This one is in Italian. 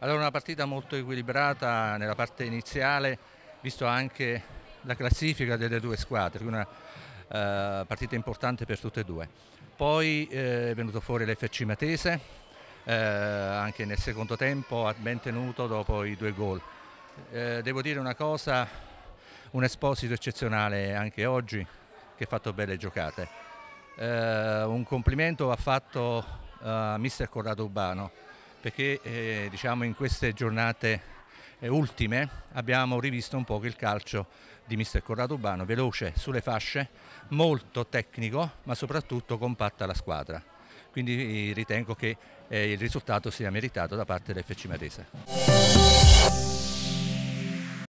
Allora una partita molto equilibrata nella parte iniziale, visto anche la classifica delle due squadre, una eh, partita importante per tutte e due. Poi eh, è venuto fuori l'FC Matese, eh, anche nel secondo tempo ha ben tenuto dopo i due gol. Eh, devo dire una cosa, un esposito eccezionale anche oggi che ha fatto belle giocate. Eh, un complimento va fatto eh, a mister Corrado Urbano perché eh, diciamo in queste giornate eh, ultime abbiamo rivisto un po' il calcio di mister Corrado Urbano, veloce sulle fasce, molto tecnico ma soprattutto compatta la squadra. Quindi eh, ritengo che eh, il risultato sia meritato da parte dell'FC Matese.